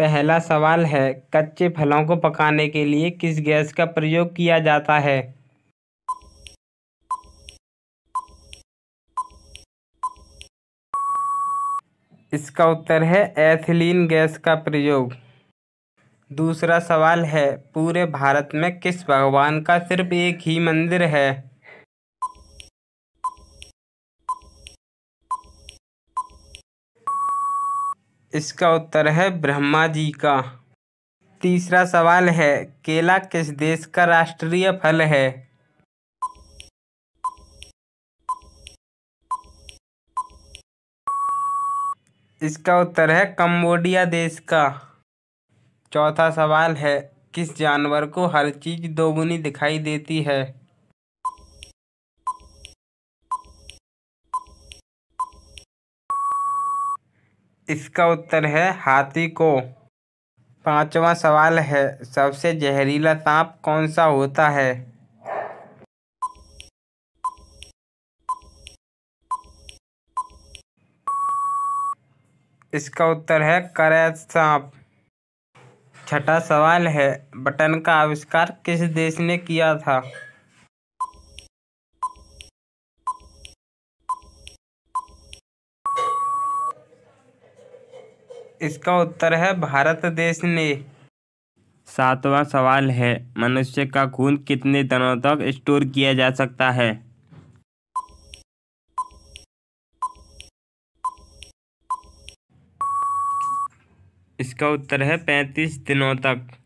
पहला सवाल है कच्चे फलों को पकाने के लिए किस गैस का प्रयोग किया जाता है इसका उत्तर है एथिलीन गैस का प्रयोग दूसरा सवाल है पूरे भारत में किस भगवान का सिर्फ एक ही मंदिर है इसका उत्तर है ब्रह्मा जी का तीसरा सवाल है केला किस देश का राष्ट्रीय फल है इसका उत्तर है कंबोडिया देश का चौथा सवाल है किस जानवर को हर चीज़ दोगुनी दिखाई देती है इसका उत्तर है हाथी को पांचवा सवाल है सबसे जहरीला सांप कौन सा होता है इसका उत्तर है करैत सांप छठा सवाल है बटन का आविष्कार किस देश ने किया था इसका उत्तर है भारत देश ने सातवां सवाल है मनुष्य का खून कितने दिनों तक स्टोर किया जा सकता है इसका उत्तर है पैंतीस दिनों तक